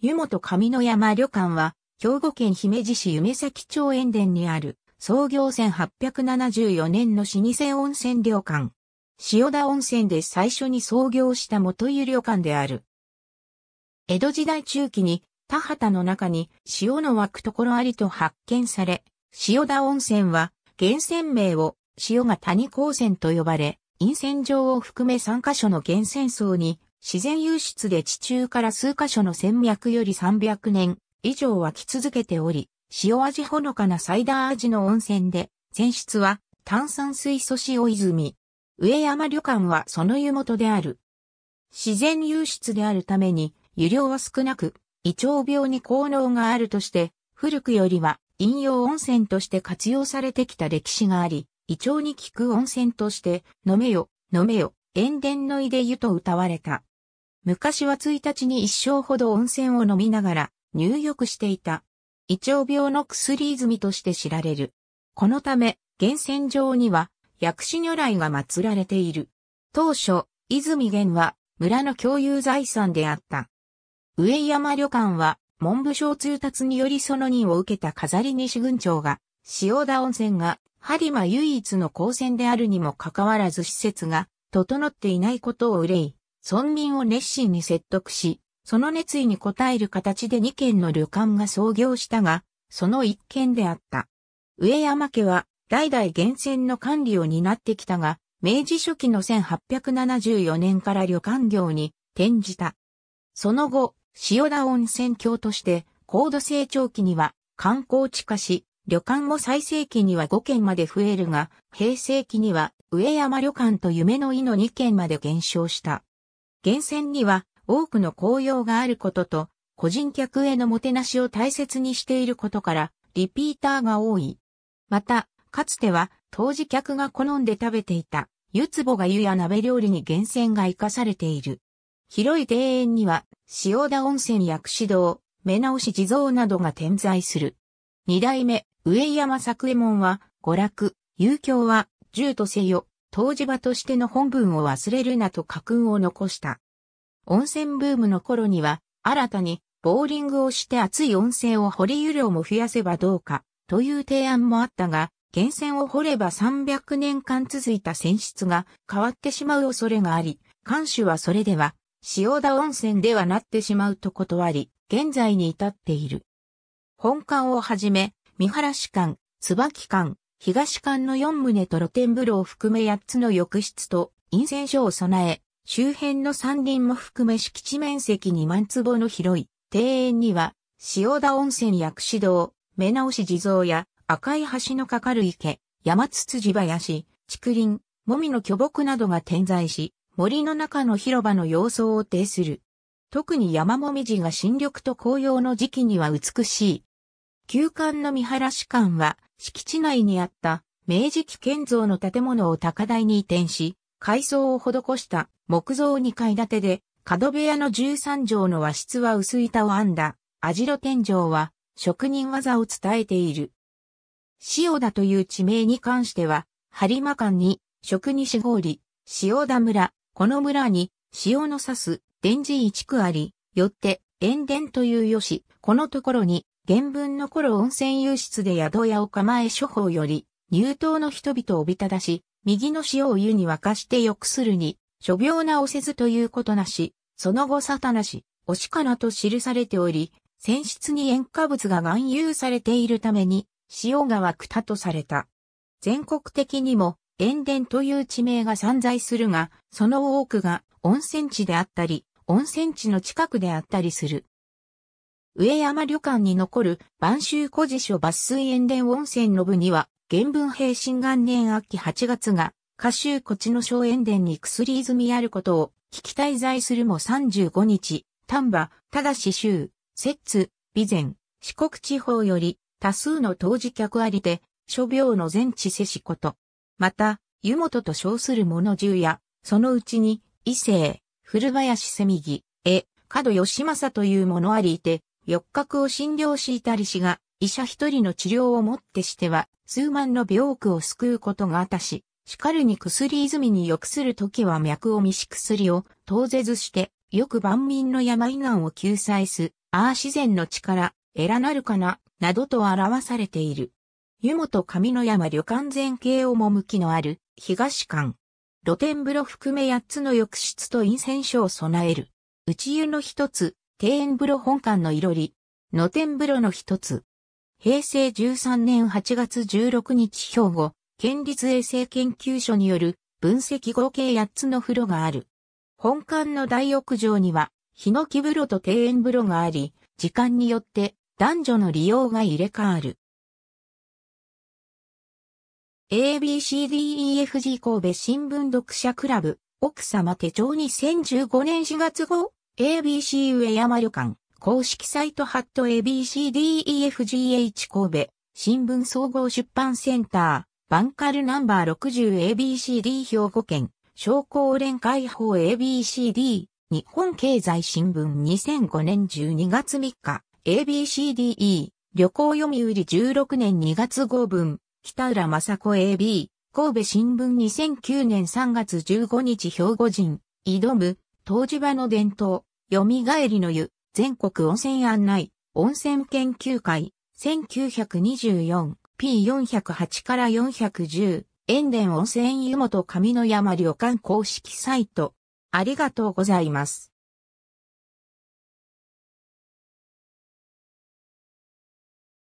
湯本上の山旅館は、兵庫県姫路市夢崎町園田にある、創業1874年の老舗温泉旅館。塩田温泉で最初に創業した元湯旅館である。江戸時代中期に、田畑の中に塩の湧くところありと発見され、塩田温泉は、源泉名を塩が谷高泉と呼ばれ、陰泉場を含め3カ所の源泉層に自然湧出で地中から数箇所の戦脈より300年以上湧き続けており、塩味ほのかなサイダー味の温泉で、泉質は炭酸水素塩泉。上山旅館はその湯元である。自然湧出であるために、湯量は少なく、胃腸病に効能があるとして、古くよりは飲用温泉として活用されてきた歴史があり、胃腸に効く温泉として、飲めよ、飲めよ、塩田の井で湯と歌われた。昔は1日に一生ほど温泉を飲みながら入浴していた。胃腸病の薬泉として知られる。このため、源泉上には薬師如来が祀られている。当初、泉源は村の共有財産であった。上山旅館は文部省通達によりその任を受けた飾り西郡長が、塩田温泉が、播磨唯一の高専であるにもかかわらず施設が、整っていないことを憂い、村民を熱心に説得し、その熱意に応える形で2軒の旅館が創業したが、その1軒であった。上山家は代々源泉の管理を担ってきたが、明治初期の1874年から旅館業に転じた。その後、塩田温泉郷として高度成長期には観光地化し、旅館も最盛期には5軒まで増えるが、平成期には上山旅館と夢の井の2軒まで減少した。源泉には多くの紅葉があることと、個人客へのもてなしを大切にしていることから、リピーターが多い。また、かつては、当時客が好んで食べていた、湯壺が湯や鍋料理に源泉が活かされている。広い庭園には、塩田温泉や串堂、目直し地蔵などが点在する。二代目、上山作右衛門は、娯楽、遊興は、銃とせよ、当時場としての本文を忘れるなと家訓を残した。温泉ブームの頃には、新たにボーリングをして熱い温泉を掘り湯量も増やせばどうか、という提案もあったが、源泉を掘れば300年間続いた泉質が変わってしまう恐れがあり、監守はそれでは、塩田温泉ではなってしまうと断り、現在に至っている。本館をはじめ、三原市館、椿館、東館の4棟と露天風呂を含め8つの浴室と陰性所を備え、周辺の山林も含め敷地面積2万坪の広い庭園には、塩田温泉薬師堂、目直し地蔵や赤い橋のかかる池、山つつじ林、竹林、もみの巨木などが点在し、森の中の広場の様相を呈する。特に山もみじが新緑と紅葉の時期には美しい。旧館の見晴らし館は、敷地内にあった明治期建造の建物を高台に移転し、改装を施した木造2階建てで、角部屋の13畳の和室は薄板を編んだ、網代天井は職人技を伝えている。塩田という地名に関しては、播磨間に、職ごり、塩田村、この村に、塩の刺す、電寺一区あり、よって、塩田というよし、このところに、原文の頃温泉湧出で宿屋を構え処方より、入党の人々をおびただし、右の塩を湯に沸かして浴するに、諸病なおせずということなし、その後沙汰なし、おしかなと記されており、泉質に塩化物が含有されているために、塩が湧くたとされた。全国的にも、塩田という地名が散在するが、その多くが温泉地であったり、温泉地の近くであったりする。上山旅館に残る晩秋古寺所抜粋塩田温泉の部には、原文平新元年秋8月が、歌集古地の小塩田に薬泉あることを、聞き滞在するも35日、丹波、ただし州、摂津、備前、四国地方より、多数の当時客ありで、諸病の全治せしこと。また、湯本と称する者十や、そのうちに、伊勢、古林せみぎ、え、角義政という者ありいて、抑角を診療しいたりしが、医者一人の治療をもってしては、数万の病苦を救うことがあたし、しかるに薬泉に良くするときは脈を見し薬を、当ぜずして、よく万民の病難を救済す、ああ自然の力、えらなるかな、などと表されている。湯本上の山旅館前景をも向きのある、東館。露天風呂含め八つの浴室と陰線所を備える。内湯の一つ、庭園風呂本館のいろり、露天風呂の一つ。平成13年8月16日兵庫、県立衛生研究所による分析合計8つの風呂がある。本館の大浴場には、ヒノキ風呂と庭園風呂があり、時間によって男女の利用が入れ替わる。ABCDEFG 神戸新聞読者クラブ、奥様手帳2015年4月号 ABC 上山旅館、公式サイトハット ABCDEFGH 神戸、新聞総合出版センター、バンカルナンバー 60ABCD 兵庫県、商工連会法 ABCD、日本経済新聞2005年12月3日、ABCDE、旅行読売16年2月号分、北浦雅子 AB、神戸新聞2009年3月15日兵庫人、挑む、湯治場の伝統、よみがえりの湯、全国温泉案内、温泉研究会、1924、P408 から410、塩田温泉湯本上の山旅館公式サイト。ありがとうございます。